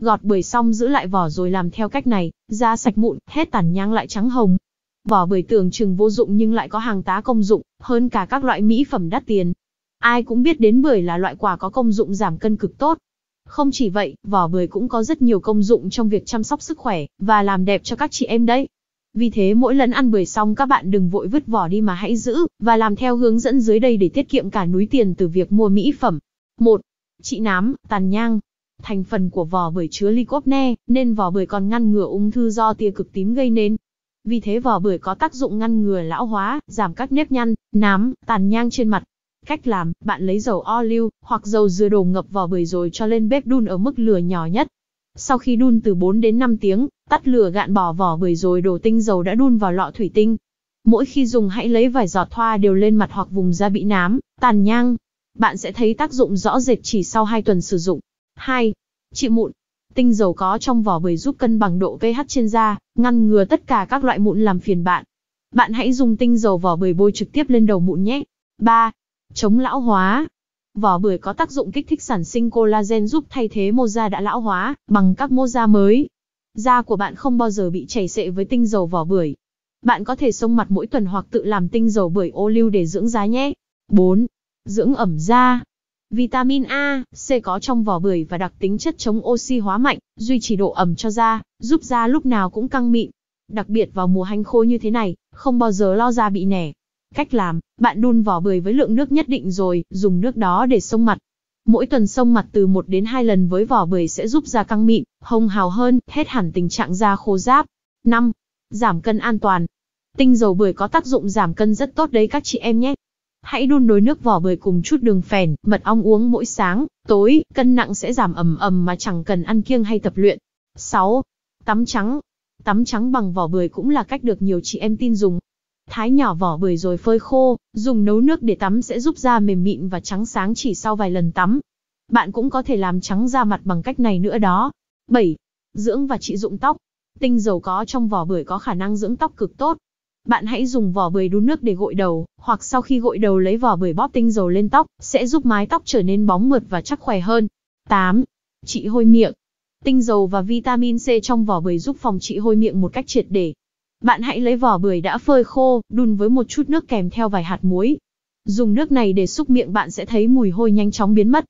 Gọt bưởi xong giữ lại vỏ rồi làm theo cách này, da sạch mụn, hết tàn nhang lại trắng hồng. Vỏ bưởi tưởng chừng vô dụng nhưng lại có hàng tá công dụng, hơn cả các loại mỹ phẩm đắt tiền. Ai cũng biết đến bưởi là loại quả có công dụng giảm cân cực tốt. Không chỉ vậy, vỏ bưởi cũng có rất nhiều công dụng trong việc chăm sóc sức khỏe và làm đẹp cho các chị em đấy. Vì thế mỗi lần ăn bưởi xong các bạn đừng vội vứt vỏ đi mà hãy giữ và làm theo hướng dẫn dưới đây để tiết kiệm cả núi tiền từ việc mua mỹ phẩm. 1. Trị nám, tàn nhang. Thành phần của vỏ bưởi chứa lycopene, nên vỏ bưởi còn ngăn ngừa ung thư do tia cực tím gây nên. Vì thế vỏ bưởi có tác dụng ngăn ngừa lão hóa, giảm các nếp nhăn, nám, tàn nhang trên mặt. Cách làm, bạn lấy dầu o liu hoặc dầu dừa đổ ngập vỏ bưởi rồi cho lên bếp đun ở mức lửa nhỏ nhất. Sau khi đun từ 4 đến 5 tiếng, tắt lửa gạn bỏ vỏ bưởi rồi đổ tinh dầu đã đun vào lọ thủy tinh. Mỗi khi dùng hãy lấy vài giọt thoa đều lên mặt hoặc vùng da bị nám, tàn nhang. Bạn sẽ thấy tác dụng rõ rệt chỉ sau 2 tuần sử dụng. 2. Trị mụn. Tinh dầu có trong vỏ bưởi giúp cân bằng độ pH trên da, ngăn ngừa tất cả các loại mụn làm phiền bạn. Bạn hãy dùng tinh dầu vỏ bưởi bôi trực tiếp lên đầu mụn nhé. 3. Chống lão hóa. Vỏ bưởi có tác dụng kích thích sản sinh collagen giúp thay thế mô da đã lão hóa bằng các mô da mới. Da của bạn không bao giờ bị chảy xệ với tinh dầu vỏ bưởi. Bạn có thể xông mặt mỗi tuần hoặc tự làm tinh dầu bưởi ô liu để dưỡng da nhé. 4. Dưỡng ẩm da. Vitamin A, C có trong vỏ bưởi và đặc tính chất chống oxy hóa mạnh, duy trì độ ẩm cho da, giúp da lúc nào cũng căng mịn. Đặc biệt vào mùa hanh khô như thế này, không bao giờ lo da bị nẻ. Cách làm, bạn đun vỏ bưởi với lượng nước nhất định rồi, dùng nước đó để sông mặt. Mỗi tuần sông mặt từ 1 đến 2 lần với vỏ bưởi sẽ giúp da căng mịn, hồng hào hơn, hết hẳn tình trạng da khô ráp. 5. Giảm cân an toàn. Tinh dầu bưởi có tác dụng giảm cân rất tốt đấy các chị em nhé. Hãy đun nồi nước vỏ bưởi cùng chút đường phèn, mật ong uống mỗi sáng, tối, cân nặng sẽ giảm ầm ầm mà chẳng cần ăn kiêng hay tập luyện. 6. Tắm trắng. Tắm trắng bằng vỏ bưởi cũng là cách được nhiều chị em tin dùng. Thái nhỏ vỏ bưởi rồi phơi khô, dùng nấu nước để tắm sẽ giúp da mềm mịn và trắng sáng chỉ sau vài lần tắm. Bạn cũng có thể làm trắng da mặt bằng cách này nữa đó. 7. Dưỡng và trị dụng tóc. Tinh dầu có trong vỏ bưởi có khả năng dưỡng tóc cực tốt, bạn hãy dùng vỏ bưởi đun nước để gội đầu, hoặc sau khi gội đầu lấy vỏ bưởi bóp tinh dầu lên tóc, sẽ giúp mái tóc trở nên bóng mượt và chắc khỏe hơn. 8. Trị hôi miệng. Tinh dầu và vitamin C trong vỏ bưởi giúp phòng trị hôi miệng một cách triệt để. Bạn hãy lấy vỏ bưởi đã phơi khô, đun với một chút nước kèm theo vài hạt muối. Dùng nước này để xúc miệng bạn sẽ thấy mùi hôi nhanh chóng biến mất.